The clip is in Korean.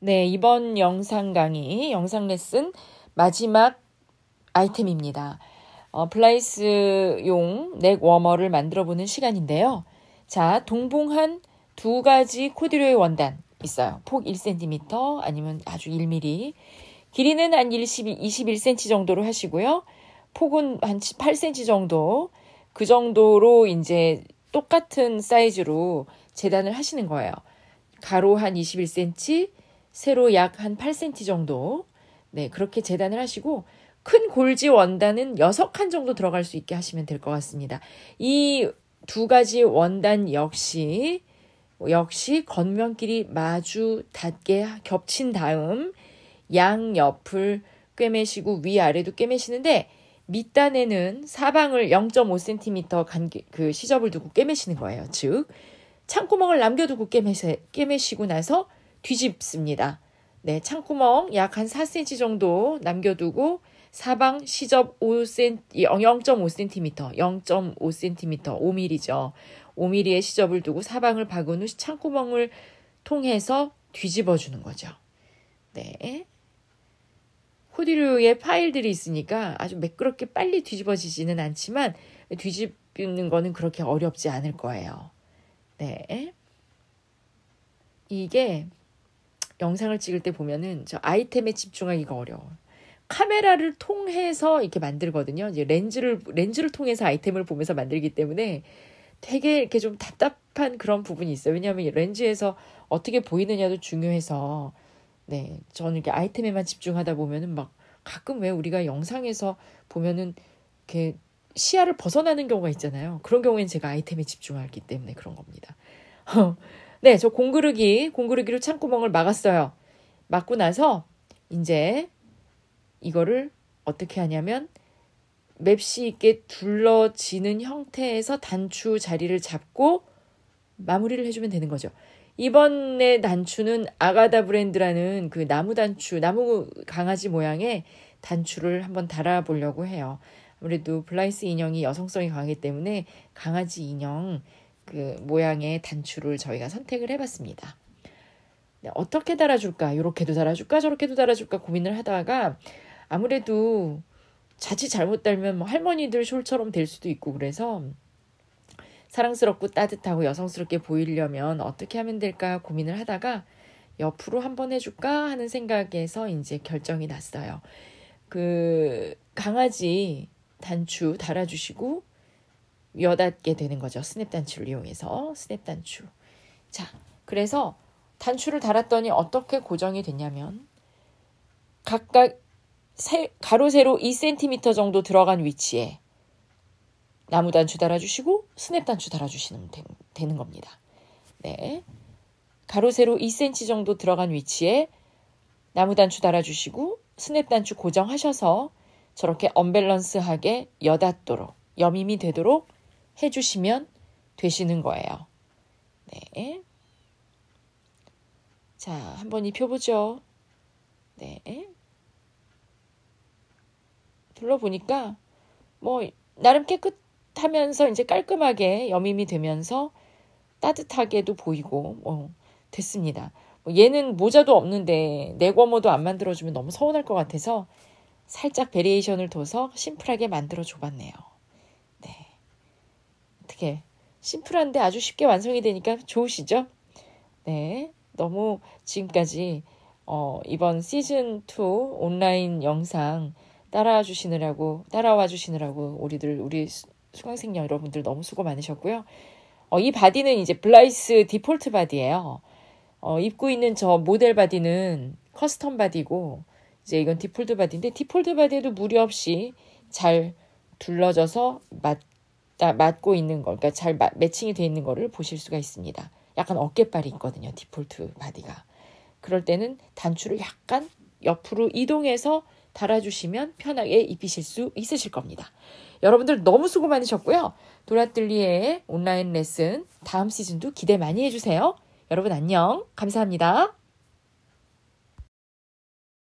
네, 이번 영상 강의, 영상 레슨 마지막 아이템입니다. 어, 플라이스용 넥 워머를 만들어 보는 시간인데요. 자, 동봉한 두 가지 코디로의 원단 있어요. 폭 1cm 아니면 아주 1mm. 길이는 한 12, 21cm 정도로 하시고요. 폭은 한 8cm 정도. 그 정도로 이제 똑같은 사이즈로 재단을 하시는 거예요. 가로 한 21cm, 세로 약 한 8cm 정도 네 그렇게 재단을 하시고 큰 골지 원단은 6칸 정도 들어갈 수 있게 하시면 될 것 같습니다. 이 두 가지 원단 역시 역시 겉면끼리 마주 닿게 겹친 다음 양옆을 꿰매시고 위아래도 꿰매시는데 밑단에는 사방을 0.5cm 간, 그 시접을 두고 꿰매시는 거예요. 즉, 창구멍을 남겨두고 꿰매시, 꿰매시고 나서 뒤집습니다. 네, 창구멍 약 한 4cm 정도 남겨두고 사방 시접 5cm, 0.5cm, 0.5cm, 5mm죠. 5mm의 시접을 두고 사방을 박은 후 창구멍을 통해서 뒤집어 주는 거죠. 네. 코디류의 파일들이 있으니까 아주 매끄럽게 빨리 뒤집어지지는 않지만 뒤집는 거는 그렇게 어렵지 않을 거예요. 네. 이게 영상을 찍을 때 보면은 저 아이템에 집중하기가 어려워. 카메라를 통해서 이렇게 만들거든요. 이제 렌즈를 렌즈를 통해서 아이템을 보면서 만들기 때문에 되게 이렇게 좀 답답한 그런 부분이 있어요. 왜냐하면 렌즈에서 어떻게 보이느냐도 중요해서 네 저는 이렇게 아이템에만 집중하다 보면은 막 가끔 왜 우리가 영상에서 보면은 이렇게 시야를 벗어나는 경우가 있잖아요. 그런 경우엔 제가 아이템에 집중하기 때문에 그런 겁니다. 어, 네, 저 공그르기, 공그르기로 창구멍을 막았어요. 막고 나서 이제 이거를 어떻게 하냐면 맵시 있게 둘러지는 형태에서 단추 자리를 잡고 마무리를 해주면 되는 거죠. 이번에 단추는 아가다 브랜드라는 그 나무 단추, 나무 강아지 모양의 단추를 한번 달아보려고 해요. 아무래도 블라이스 인형이 여성성이 강하기 때문에 강아지 인형 그 모양의 단추를 저희가 선택을 해봤습니다. 네, 어떻게 달아줄까? 이렇게도 달아줄까? 저렇게도 달아줄까? 고민을 하다가 아무래도 자칫 잘못 달면 뭐 할머니들 숄처럼 될 수도 있고 그래서 사랑스럽고 따뜻하고 여성스럽게 보이려면 어떻게 하면 될까 고민을 하다가 옆으로 한번 해줄까 하는 생각에서 이제 결정이 났어요. 그 강아지 단추 달아주시고 여닫게 되는 거죠. 스냅 단추를 이용해서 스냅 단추. 자, 그래서 단추를 달았더니 어떻게 고정이 됐냐면 각각 세, 가로 세로 2cm 정도 들어간 위치에 나무 단추 달아주시고 스냅 단추 달아주시면 되, 되는 겁니다. 네. 가로 세로 2cm 정도 들어간 위치에 나무 단추 달아주시고 스냅 단추 고정하셔서 저렇게 언밸런스하게 여닫도록 여밈이 되도록 해주시면 되시는 거예요. 네. 자, 한번 입혀보죠. 네. 둘러보니까, 뭐, 나름 깨끗하면서 이제 깔끔하게 여밈이 되면서 따뜻하게도 보이고, 뭐, 됐습니다. 뭐 얘는 모자도 없는데 내거모도안 만들어주면 너무 서운할 것 같아서 살짝 베리에이션을 둬서 심플하게 만들어 줘봤네요. 어떻게 심플한데 아주 쉽게 완성이 되니까 좋으시죠? 네. 너무 지금까지 어, 이번 시즌 2 온라인 영상 따라와 주시느라고 따라와 주시느라고 우리들 우리 수강생 여러분들 너무 수고 많으셨고요. 어, 이 바디는 이제 블라이스 디폴트 바디예요. 어, 입고 있는 저 모델 바디는 커스텀 바디고 이제 이건 디폴트 바디인데 디폴트 바디에도 무리 없이 잘 둘러져서 맞 맞고 있는 걸, 그러니까 잘 매칭이 돼 있는 거를 보실 수가 있습니다. 약간 어깨발이 있거든요, 디폴트 바디가. 그럴 때는 단추를 약간 옆으로 이동해서 달아주시면 편하게 입히실 수 있으실 겁니다. 여러분들 너무 수고 많으셨고요. 도라뜰리의 온라인 레슨 다음 시즌도 기대 많이 해주세요. 여러분 안녕. 감사합니다.